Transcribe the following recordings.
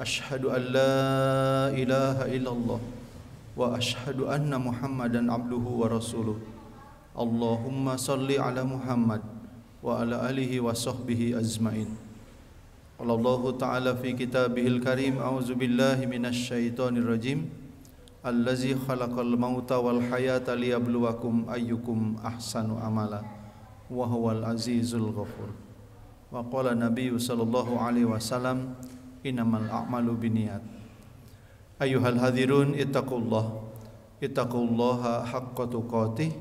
أشهد أن لا إله إلا الله وأشهد أن محمدا عبده ورسوله اللهم صل على محمد وعلى آله وصحبه أجمعين قال الله تعالى في كتابه الكريم أعوذ بالله من الشيطان الرجيم الذي خلق الموت والحياة ليبلوكم أيكم أحسن عملا وهو العزيز الغفور وقال النبي صلى الله عليه وسلم innamal a'malu binniyat ayuhal hadirun ittaqullah ittaqullaha haqqa tuqatih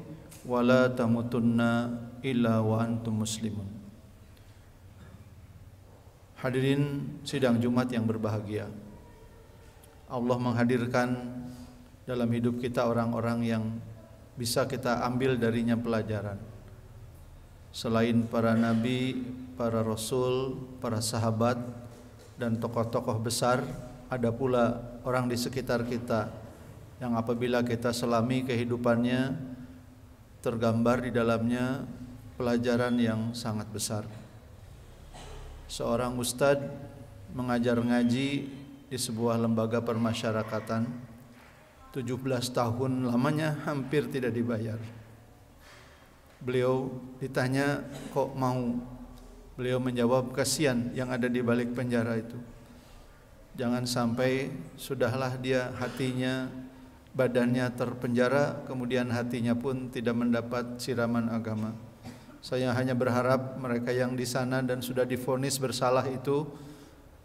wa la tamutunna illa wa antum muslimun Hadirin sidang Jumat yang berbahagia Allah menghadirkan dalam hidup kita orang-orang yang bisa kita ambil darinya pelajaran selain para nabi, para rasul, para sahabat dan tokoh-tokoh besar, ada pula orang di sekitar kita yang apabila kita selami kehidupannya tergambar di dalamnya pelajaran yang sangat besar. Seorang ustad mengajar ngaji di sebuah lembaga permasyarakatan 17 tahun lamanya hampir tidak dibayar. Beliau ditanya kok mau Beliau menjawab, kasihan yang ada di balik penjara itu. Jangan sampai sudahlah dia hatinya, badannya terpenjara, kemudian hatinya pun tidak mendapat siraman agama. Saya hanya berharap mereka yang di sana dan sudah difonis bersalah itu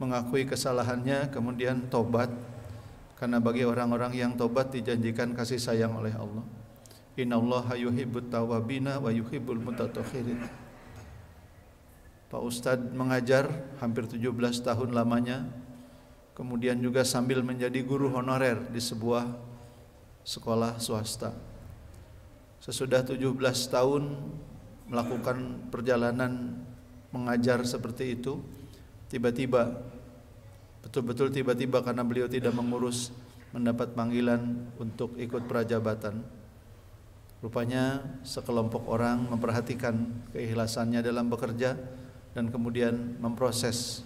mengakui kesalahannya, kemudian tobat. Karena bagi orang-orang yang tobat dijanjikan kasih sayang oleh Allah. Inna Allah yuhibbut tawabina wa yuhibbul mutatakhirin. Pak Ustadz mengajar hampir 17 tahun lamanya Kemudian juga sambil menjadi guru honorer di sebuah sekolah swasta Sesudah 17 tahun melakukan perjalanan mengajar seperti itu Tiba-tiba, betul-betul tiba-tiba karena beliau tidak mengurus Mendapat panggilan untuk ikut prajabatan Rupanya sekelompok orang memperhatikan keikhlasannya dalam bekerja dan kemudian memproses.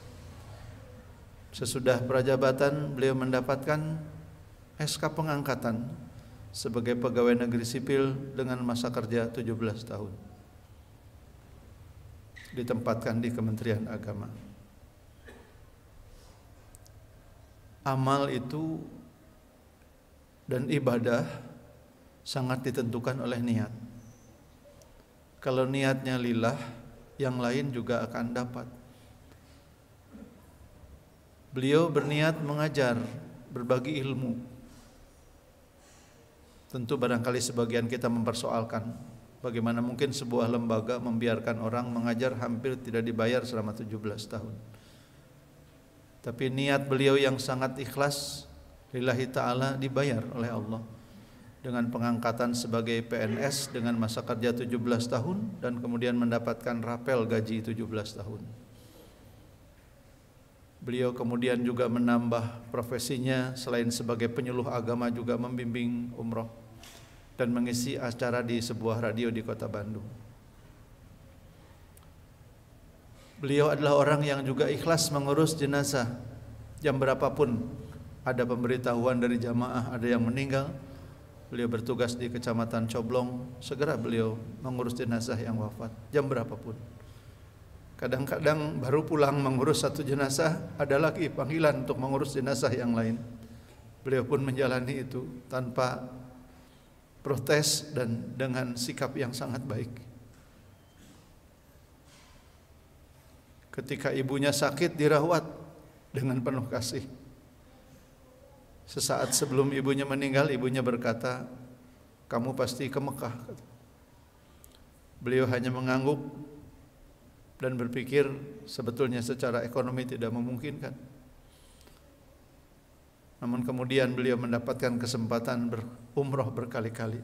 Sesudah prajabatan, beliau mendapatkan SK pengangkatan sebagai pegawai negeri sipil dengan masa kerja 17 tahun. Ditempatkan di Kementerian Agama. Amal itu dan ibadah sangat ditentukan oleh niat. Kalau niatnya lillah, yang lain juga akan dapat. Beliau berniat mengajar, berbagi ilmu. Tentu barangkali sebagian kita mempersoalkan bagaimana mungkin sebuah lembaga membiarkan orang mengajar hampir tidak dibayar selama 17 tahun. Tapi niat beliau yang sangat ikhlas lillahi taala dibayar oleh Allah dengan pengangkatan sebagai PNS dengan masa kerja 17 tahun dan kemudian mendapatkan rapel gaji 17 tahun. Beliau kemudian juga menambah profesinya selain sebagai penyuluh agama juga membimbing umroh dan mengisi acara di sebuah radio di kota Bandung. Beliau adalah orang yang juga ikhlas mengurus jenazah jam berapapun ada pemberitahuan dari jamaah ada yang meninggal Beliau bertugas di Kecamatan Coblong, segera beliau mengurus jenazah yang wafat jam berapapun. Kadang-kadang baru pulang mengurus satu jenazah, ada lagi panggilan untuk mengurus jenazah yang lain. Beliau pun menjalani itu tanpa protes dan dengan sikap yang sangat baik. Ketika ibunya sakit dirawat dengan penuh kasih. Sesaat sebelum ibunya meninggal, ibunya berkata, "Kamu pasti ke Mekah." Beliau hanya mengangguk dan berpikir sebetulnya secara ekonomi tidak memungkinkan. Namun kemudian beliau mendapatkan kesempatan berumroh berkali-kali.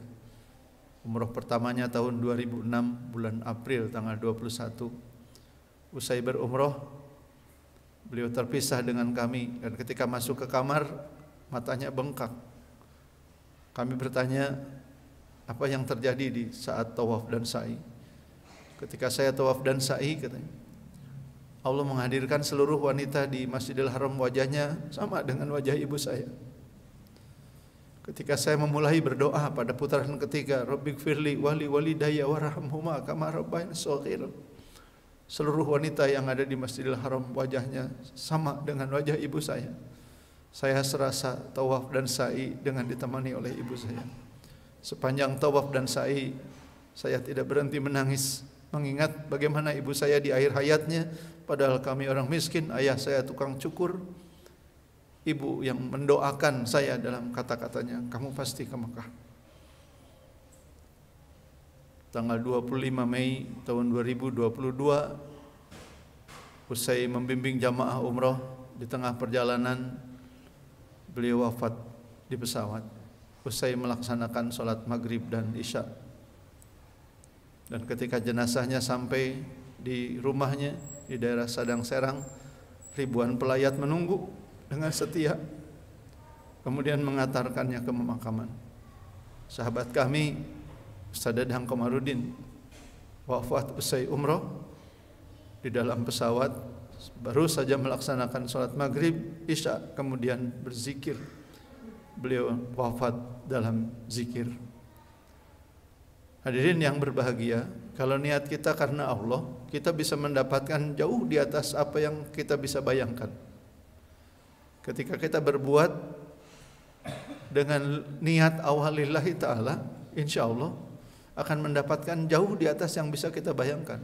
Umroh pertamanya tahun 2006 bulan April tanggal 21. Usai berumroh, beliau terpisah dengan kami dan ketika masuk ke kamar matanya bengkak. Kami bertanya, apa yang terjadi di saat tawaf dan sa'i? Ketika saya tawaf dan sa'i, katanya, Allah menghadirkan seluruh wanita di Masjidil Haram wajahnya sama dengan wajah ibu saya. Ketika saya memulai berdoa pada putaran ketiga, Rabbik firli wali wali daya warhamhuma kama rabbayan Seluruh wanita yang ada di Masjidil Haram wajahnya sama dengan wajah ibu saya. Saya serasa tawaf dan sa'i dengan ditemani oleh ibu saya. Sepanjang tawaf dan sa'i, saya tidak berhenti menangis mengingat bagaimana ibu saya di akhir hayatnya padahal kami orang miskin, ayah saya tukang cukur. Ibu yang mendoakan saya dalam kata-katanya, kamu pasti ke Mekah. Tanggal 25 Mei tahun 2022 usai membimbing jamaah umroh di tengah perjalanan beliau wafat di pesawat usai melaksanakan sholat maghrib dan isya dan ketika jenazahnya sampai di rumahnya di daerah Sadang Serang ribuan pelayat menunggu dengan setia kemudian mengantarkannya ke pemakaman sahabat kami Ustaz Komarudin wafat usai umroh di dalam pesawat baru saja melaksanakan sholat maghrib isya kemudian berzikir beliau wafat dalam zikir hadirin yang berbahagia kalau niat kita karena Allah kita bisa mendapatkan jauh di atas apa yang kita bisa bayangkan ketika kita berbuat dengan niat awalillahi ta'ala insya Allah akan mendapatkan jauh di atas yang bisa kita bayangkan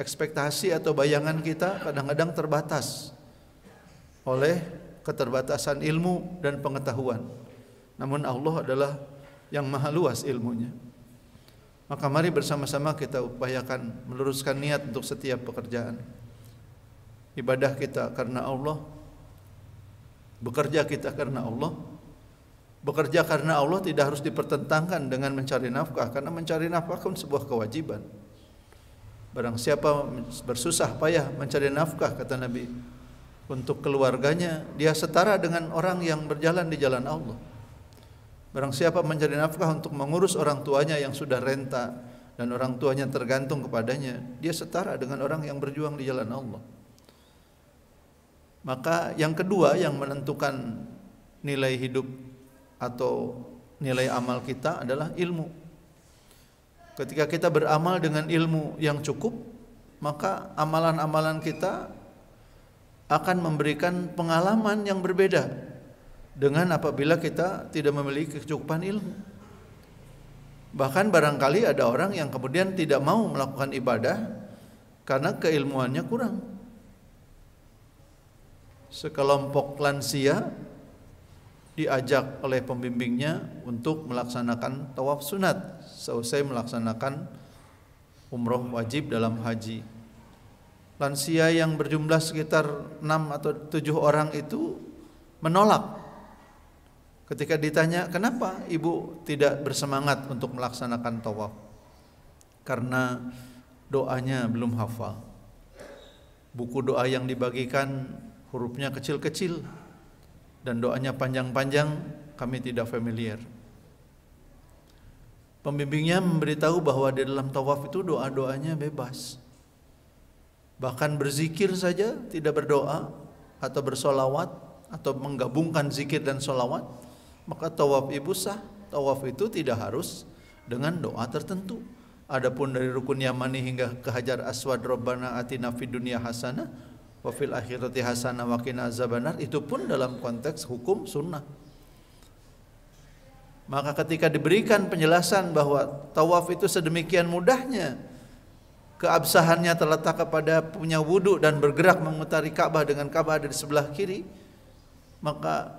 ekspektasi atau bayangan kita kadang-kadang terbatas oleh keterbatasan ilmu dan pengetahuan. Namun Allah adalah yang maha luas ilmunya. Maka mari bersama-sama kita upayakan meluruskan niat untuk setiap pekerjaan. Ibadah kita karena Allah, bekerja kita karena Allah. Bekerja karena Allah tidak harus dipertentangkan dengan mencari nafkah karena mencari nafkah kan sebuah kewajiban. Barang siapa bersusah payah mencari nafkah kata Nabi untuk keluarganya, dia setara dengan orang yang berjalan di jalan Allah. Barang siapa mencari nafkah untuk mengurus orang tuanya yang sudah renta dan orang tuanya tergantung kepadanya, dia setara dengan orang yang berjuang di jalan Allah. Maka yang kedua yang menentukan nilai hidup atau nilai amal kita adalah ilmu. Ketika kita beramal dengan ilmu yang cukup, maka amalan-amalan kita akan memberikan pengalaman yang berbeda dengan apabila kita tidak memiliki kecukupan ilmu. Bahkan barangkali ada orang yang kemudian tidak mau melakukan ibadah karena keilmuannya kurang. Sekelompok lansia diajak oleh pembimbingnya untuk melaksanakan tawaf sunat seusai melaksanakan umroh wajib dalam haji. Lansia yang berjumlah sekitar enam atau tujuh orang itu menolak ketika ditanya kenapa ibu tidak bersemangat untuk melaksanakan tawaf karena doanya belum hafal buku doa yang dibagikan hurufnya kecil-kecil dan doanya panjang-panjang kami tidak familiar. Pembimbingnya memberitahu bahwa di dalam tawaf itu doa-doanya bebas. Bahkan berzikir saja tidak berdoa atau bersolawat atau menggabungkan zikir dan solawat maka tawaf ibu sah tawaf itu tidak harus dengan doa tertentu adapun dari rukun yamani hingga ke hajar aswad robbana atina fid Dunia hasanah wa fil akhirati hasanah wa qina azabannar itu pun dalam konteks hukum sunnah. Maka ketika diberikan penjelasan bahwa tawaf itu sedemikian mudahnya keabsahannya terletak kepada punya wudhu dan bergerak mengutari Ka'bah dengan Ka'bah dari sebelah kiri maka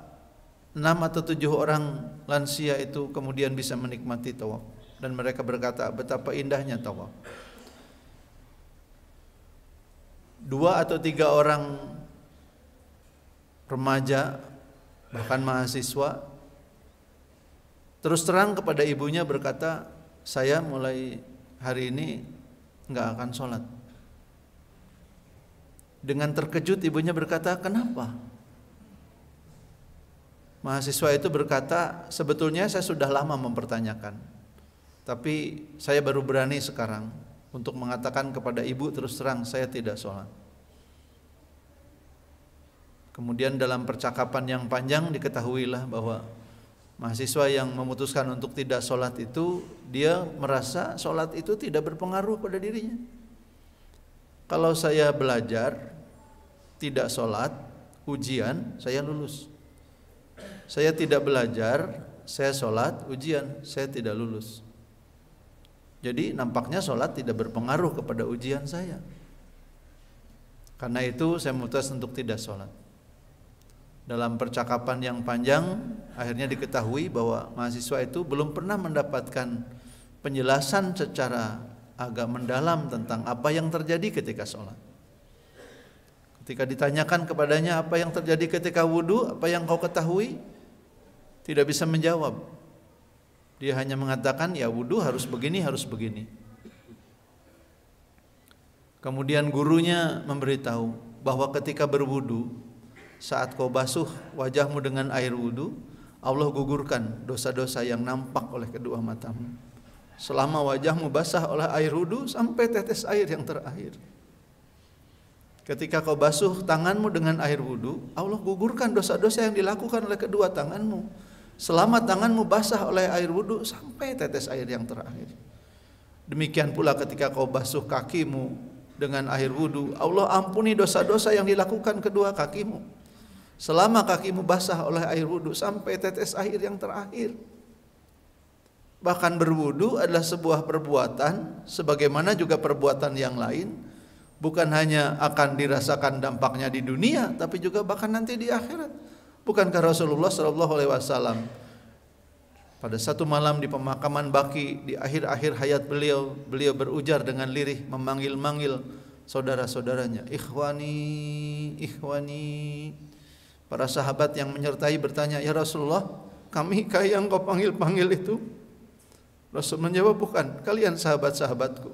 enam atau tujuh orang lansia itu kemudian bisa menikmati tawaf dan mereka berkata betapa indahnya tawaf dua atau tiga orang remaja bahkan mahasiswa terus terang kepada ibunya berkata saya mulai hari ini nggak akan sholat dengan terkejut ibunya berkata kenapa mahasiswa itu berkata sebetulnya saya sudah lama mempertanyakan tapi saya baru berani sekarang untuk mengatakan kepada ibu terus terang saya tidak sholat. Kemudian dalam percakapan yang panjang diketahuilah bahwa mahasiswa yang memutuskan untuk tidak sholat itu dia merasa sholat itu tidak berpengaruh pada dirinya. Kalau saya belajar tidak sholat ujian saya lulus. Saya tidak belajar saya sholat ujian saya tidak lulus. Jadi nampaknya sholat tidak berpengaruh kepada ujian saya. Karena itu saya memutus untuk tidak sholat. Dalam percakapan yang panjang, akhirnya diketahui bahwa mahasiswa itu belum pernah mendapatkan penjelasan secara agak mendalam tentang apa yang terjadi ketika sholat. Ketika ditanyakan kepadanya apa yang terjadi ketika wudhu, apa yang kau ketahui, tidak bisa menjawab dia hanya mengatakan ya wudhu harus begini, harus begini. Kemudian gurunya memberitahu bahwa ketika berwudu, saat kau basuh wajahmu dengan air wudhu Allah gugurkan dosa-dosa yang nampak oleh kedua matamu. Selama wajahmu basah oleh air wudhu sampai tetes air yang terakhir. Ketika kau basuh tanganmu dengan air wudhu, Allah gugurkan dosa-dosa yang dilakukan oleh kedua tanganmu Selama tanganmu basah oleh air wudhu sampai tetes air yang terakhir. Demikian pula ketika kau basuh kakimu dengan air wudhu, Allah ampuni dosa-dosa yang dilakukan kedua kakimu. Selama kakimu basah oleh air wudhu sampai tetes air yang terakhir. Bahkan berwudhu adalah sebuah perbuatan sebagaimana juga perbuatan yang lain bukan hanya akan dirasakan dampaknya di dunia tapi juga bahkan nanti di akhirat. Bukankah Rasulullah Shallallahu Alaihi Wasallam pada satu malam di pemakaman Baki di akhir-akhir hayat beliau, beliau berujar dengan lirih memanggil-manggil saudara-saudaranya, ikhwani, ikhwani. Para sahabat yang menyertai bertanya, ya Rasulullah, kami kah yang kau panggil-panggil itu? Rasul menjawab, bukan, kalian sahabat-sahabatku.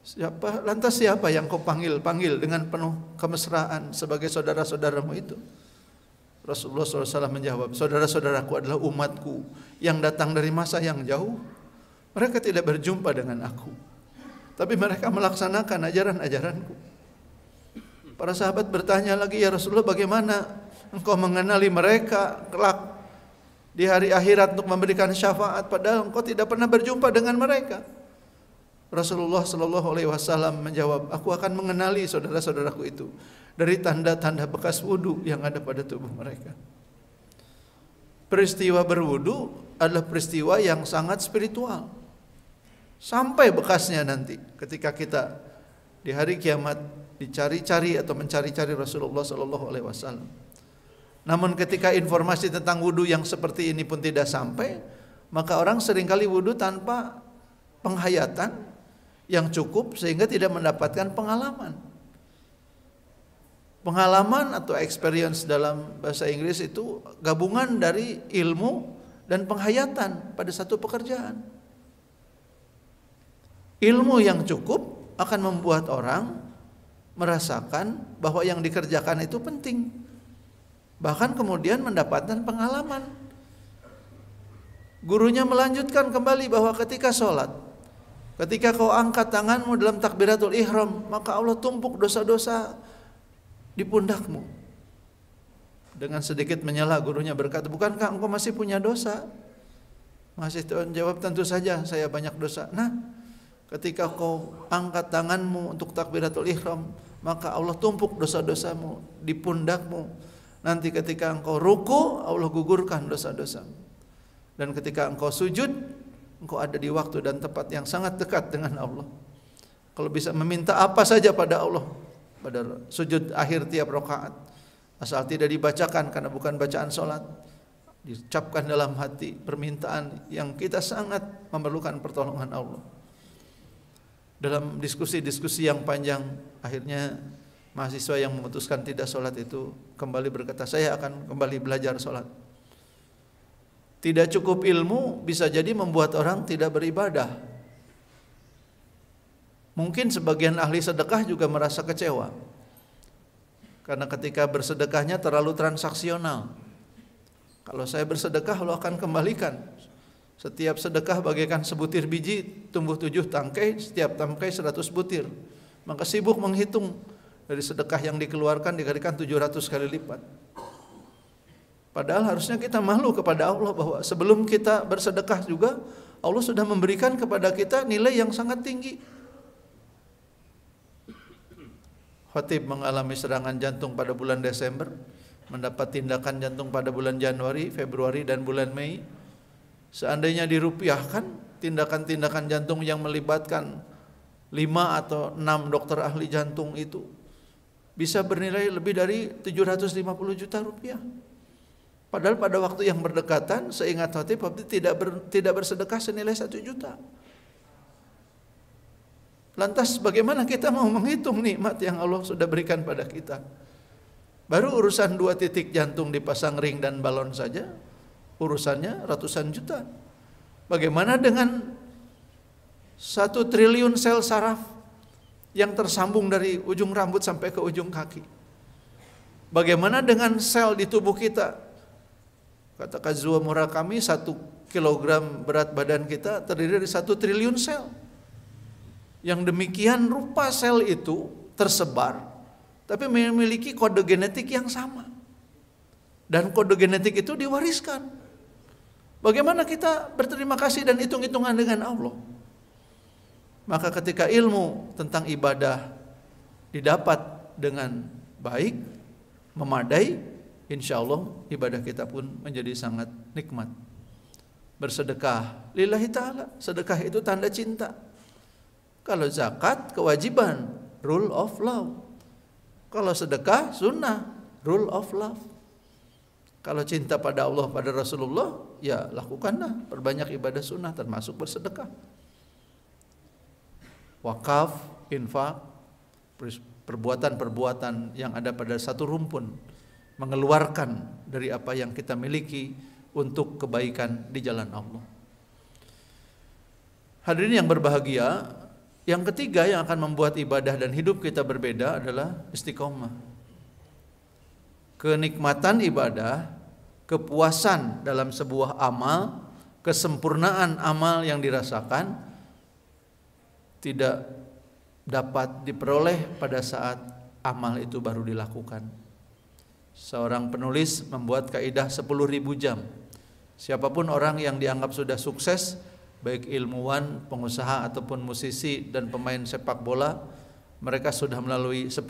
Siapa lantas siapa yang kau panggil panggil dengan penuh kemesraan sebagai saudara-saudaramu itu? Rasulullah SAW menjawab, saudara-saudaraku adalah umatku yang datang dari masa yang jauh. Mereka tidak berjumpa dengan aku. Tapi mereka melaksanakan ajaran-ajaranku. Para sahabat bertanya lagi, ya Rasulullah bagaimana engkau mengenali mereka kelak di hari akhirat untuk memberikan syafaat padahal engkau tidak pernah berjumpa dengan mereka. Rasulullah saw menjawab, aku akan mengenali saudara-saudaraku itu dari tanda-tanda bekas wudhu yang ada pada tubuh mereka. Peristiwa berwudhu adalah peristiwa yang sangat spiritual. Sampai bekasnya nanti ketika kita di hari kiamat dicari-cari atau mencari-cari Rasulullah Sallallahu Alaihi Wasallam. Namun ketika informasi tentang wudhu yang seperti ini pun tidak sampai, maka orang seringkali wudhu tanpa penghayatan yang cukup sehingga tidak mendapatkan pengalaman. Pengalaman atau experience dalam bahasa Inggris itu gabungan dari ilmu dan penghayatan pada satu pekerjaan. Ilmu yang cukup akan membuat orang merasakan bahwa yang dikerjakan itu penting. Bahkan kemudian mendapatkan pengalaman. Gurunya melanjutkan kembali bahwa ketika sholat, ketika kau angkat tanganmu dalam takbiratul ihram, maka Allah tumpuk dosa-dosa di pundakmu. Dengan sedikit menyela gurunya berkata, bukankah engkau masih punya dosa? Masih Tuhan jawab, tentu saja saya banyak dosa. Nah, ketika kau angkat tanganmu untuk takbiratul ihram, maka Allah tumpuk dosa-dosamu di pundakmu. Nanti ketika engkau ruku, Allah gugurkan dosa-dosamu. Dan ketika engkau sujud, engkau ada di waktu dan tempat yang sangat dekat dengan Allah. Kalau bisa meminta apa saja pada Allah, pada sujud akhir tiap rakaat asal tidak dibacakan karena bukan bacaan salat dicapkan dalam hati permintaan yang kita sangat memerlukan pertolongan Allah. Dalam diskusi-diskusi yang panjang akhirnya mahasiswa yang memutuskan tidak sholat itu kembali berkata saya akan kembali belajar sholat. Tidak cukup ilmu bisa jadi membuat orang tidak beribadah Mungkin sebagian ahli sedekah juga merasa kecewa. Karena ketika bersedekahnya terlalu transaksional. Kalau saya bersedekah lo akan kembalikan. Setiap sedekah bagaikan sebutir biji tumbuh tujuh tangkai, setiap tangkai seratus butir. Maka sibuk menghitung dari sedekah yang dikeluarkan dikalikan tujuh ratus kali lipat. Padahal harusnya kita malu kepada Allah bahwa sebelum kita bersedekah juga Allah sudah memberikan kepada kita nilai yang sangat tinggi Khatib mengalami serangan jantung pada bulan Desember, mendapat tindakan jantung pada bulan Januari, Februari dan bulan Mei. Seandainya dirupiahkan tindakan-tindakan jantung yang melibatkan lima atau enam dokter ahli jantung itu bisa bernilai lebih dari 750 juta rupiah. Padahal pada waktu yang berdekatan seingat Khatib Habib tidak ber, tidak bersedekah senilai satu juta. Lantas bagaimana kita mau menghitung nikmat yang Allah sudah berikan pada kita? Baru urusan dua titik jantung dipasang ring dan balon saja, urusannya ratusan juta. Bagaimana dengan satu triliun sel saraf yang tersambung dari ujung rambut sampai ke ujung kaki? Bagaimana dengan sel di tubuh kita? Kata Kazuo Murakami, satu kilogram berat badan kita terdiri dari satu triliun sel yang demikian rupa sel itu tersebar tapi memiliki kode genetik yang sama. Dan kode genetik itu diwariskan. Bagaimana kita berterima kasih dan hitung-hitungan dengan Allah? Maka ketika ilmu tentang ibadah didapat dengan baik, memadai, insya Allah ibadah kita pun menjadi sangat nikmat. Bersedekah lillahi ta'ala, sedekah itu tanda cinta kalau zakat kewajiban, rule of law. Kalau sedekah sunnah, rule of love. Kalau cinta pada Allah pada Rasulullah, ya lakukanlah perbanyak ibadah sunnah termasuk bersedekah. Wakaf, infak, perbuatan-perbuatan yang ada pada satu rumpun mengeluarkan dari apa yang kita miliki untuk kebaikan di jalan Allah. Hadirin yang berbahagia, yang ketiga yang akan membuat ibadah dan hidup kita berbeda adalah istiqomah. Kenikmatan ibadah, kepuasan dalam sebuah amal, kesempurnaan amal yang dirasakan tidak dapat diperoleh pada saat amal itu baru dilakukan. Seorang penulis membuat kaidah 10.000 jam. Siapapun orang yang dianggap sudah sukses baik ilmuwan, pengusaha ataupun musisi dan pemain sepak bola mereka sudah melalui 10.000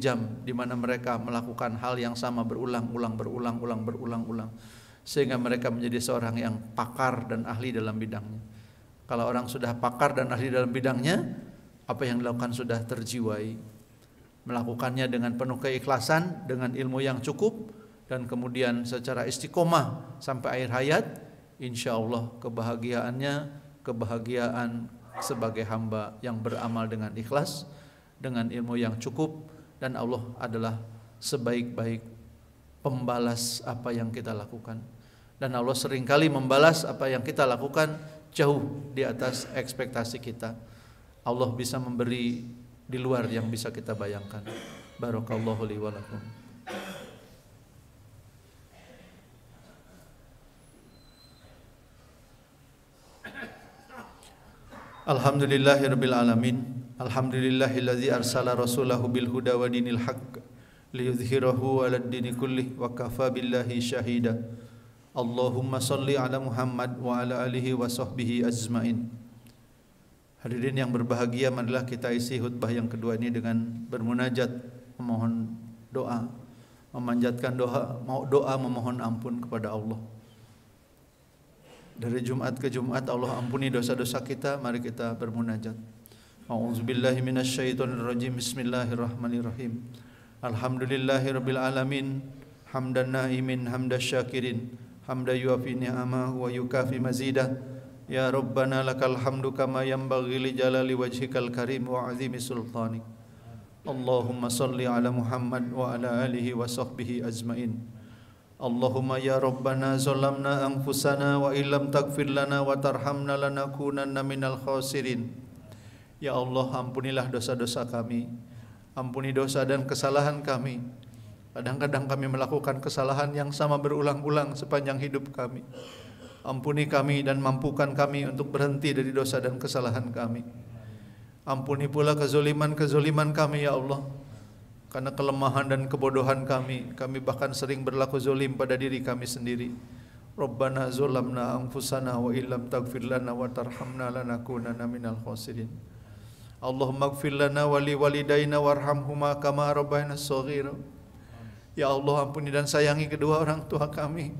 jam di mana mereka melakukan hal yang sama berulang-ulang berulang-ulang berulang-ulang sehingga mereka menjadi seorang yang pakar dan ahli dalam bidangnya. Kalau orang sudah pakar dan ahli dalam bidangnya, apa yang dilakukan sudah terjiwai. Melakukannya dengan penuh keikhlasan, dengan ilmu yang cukup dan kemudian secara istiqomah sampai akhir hayat insya Allah kebahagiaannya kebahagiaan sebagai hamba yang beramal dengan ikhlas dengan ilmu yang cukup dan Allah adalah sebaik-baik pembalas apa yang kita lakukan dan Allah seringkali membalas apa yang kita lakukan jauh di atas ekspektasi kita Allah bisa memberi di luar yang bisa kita bayangkan barakallahu li Alhamdulillahirabbil alamin. Alhamdulillahilladzi arsala rasulahu bil wa dinil haqq liyudhhirahu 'alad dini kullih wa kafa billahi syahida. Allahumma salli ala Muhammad wa ala alihi wa sahbihi ajmain. Hadirin yang berbahagia, marilah kita isi khutbah yang kedua ini dengan bermunajat, memohon doa, memanjatkan doa, mau doa memohon ampun kepada Allah. Dari Jumat ke Jumat Allah ampuni dosa-dosa kita Mari kita bermunajat A'udzubillahiminasyaitonirrojim Bismillahirrahmanirrahim Alhamdulillahirrabbilalamin Hamdan na'imin hamdan syakirin Hamda yuafi ni'amahu wa yukafi mazidah Ya Rabbana lakal hamdu kama yambaghi li jalali wajhikal karim wa azimi sultanik Allahumma salli ala Muhammad wa ala alihi wa sahbihi ajma'in اللهم يا ربنا ظلمنا أنفسنا وإن لم تغفر لنا وترحمنا لنكونن من الخاسرين Ya Allah ampunilah dosa-dosa kami Ampuni dosa dan kesalahan kami Kadang-kadang kami melakukan kesalahan yang sama berulang-ulang sepanjang hidup kami Ampuni kami dan mampukan kami untuk berhenti dari dosa dan kesalahan kami Ampuni pula kezuliman-kezuliman kami ya Allah karena kelemahan dan kebodohan kami kami bahkan sering berlaku zolim pada diri kami sendiri Rabbana zulamna anfusana wa illam taghfir lana wa tarhamna lanakunanna minal khasirin Allahumma gfir lana wa li walidayna warhamhuma kama rabbayana saghira Ya Allah ampuni dan sayangi kedua orang tua kami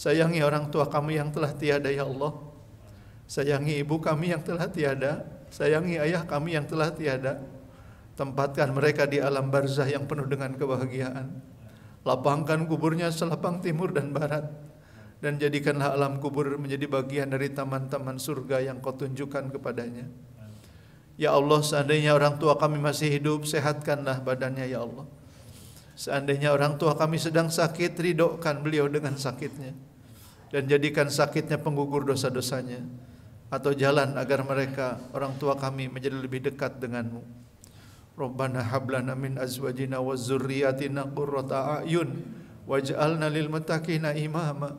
Sayangi orang tua kami yang telah tiada ya Allah Sayangi ibu kami yang telah tiada Sayangi ayah kami yang telah tiada Tempatkan mereka di alam barzah yang penuh dengan kebahagiaan. Lapangkan kuburnya selapang timur dan barat. Dan jadikanlah alam kubur menjadi bagian dari taman-taman surga yang kau tunjukkan kepadanya. Ya Allah, seandainya orang tua kami masih hidup, sehatkanlah badannya ya Allah. Seandainya orang tua kami sedang sakit, ridokkan beliau dengan sakitnya. Dan jadikan sakitnya penggugur dosa-dosanya. Atau jalan agar mereka, orang tua kami menjadi lebih dekat denganmu. Rabbana hablana min azwajina wa zurriyatina qurrata a'yun waj'alna lil muttaqina imama.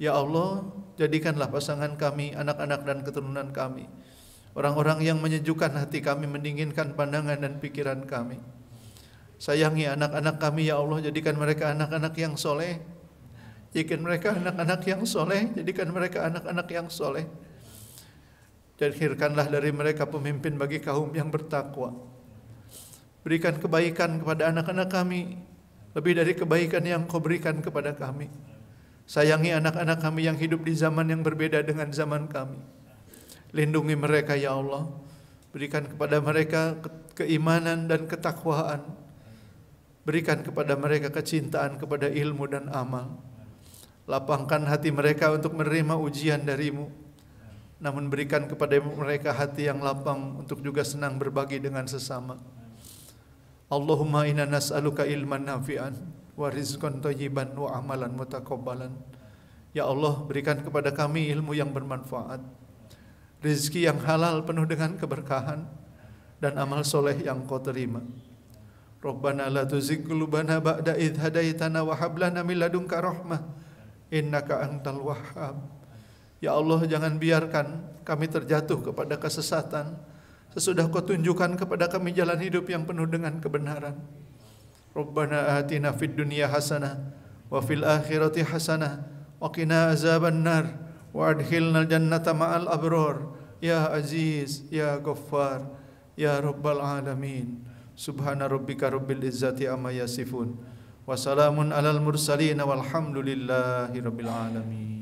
Ya Allah, jadikanlah pasangan kami, anak-anak dan keturunan kami orang-orang yang menyejukkan hati kami, mendinginkan pandangan dan pikiran kami. Sayangi anak-anak kami ya Allah, jadikan mereka anak-anak yang soleh. Jadikan mereka anak-anak yang soleh, jadikan mereka anak-anak yang soleh. Dan hirkanlah dari mereka pemimpin bagi kaum yang bertakwa. Berikan kebaikan kepada anak-anak kami lebih dari kebaikan yang Kau berikan kepada kami. Sayangi anak-anak kami yang hidup di zaman yang berbeda dengan zaman kami. Lindungi mereka ya Allah. Berikan kepada mereka keimanan dan ketakwaan. Berikan kepada mereka kecintaan kepada ilmu dan amal. Lapangkan hati mereka untuk menerima ujian darimu. Namun berikan kepada mereka hati yang lapang untuk juga senang berbagi dengan sesama. Allahumma inna nas'aluka ilman nafi'an wa rizqan thayyiban wa amalan mutaqabbalan. Ya Allah, berikan kepada kami ilmu yang bermanfaat, rezeki yang halal penuh dengan keberkahan, dan amal soleh yang kau terima. Rabbana la tuzigh qulubana ba'da idh hadaitana wa hab lana min ladunka rahmah innaka antal wahhab. Ya Allah, jangan biarkan kami terjatuh kepada kesesatan Sesudah kau tunjukkan kepada kami jalan hidup yang penuh dengan kebenaran. Rabbana atina fid dunya hasanah wa fil akhirati hasanah wa qina azaban nar wa adkhilna jannata ma'al abror. Ya Aziz, Ya Ghaffar, Ya Rabbal Alamin. Subhana rabbika rabbil izzati amma yasifun. Wassalamun alal mursalin walhamdulillahi rabbil alamin.